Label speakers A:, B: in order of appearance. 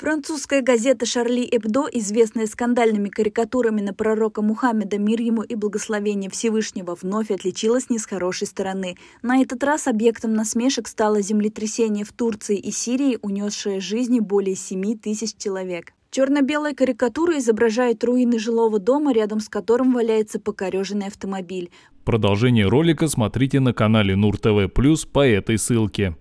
A: Французская газета «Шарли Эбдо», известная скандальными карикатурами на пророка Мухаммеда, мир ему и благословение Всевышнего, вновь отличилась не с хорошей стороны. На этот раз объектом насмешек стало землетрясение в Турции и Сирии, унесшее жизни более 7 тысяч человек. Черно-белая карикатура изображает руины жилого дома, рядом с которым валяется покореженный автомобиль.
B: Продолжение ролика смотрите на канале Нур ТВ Плюс по этой ссылке.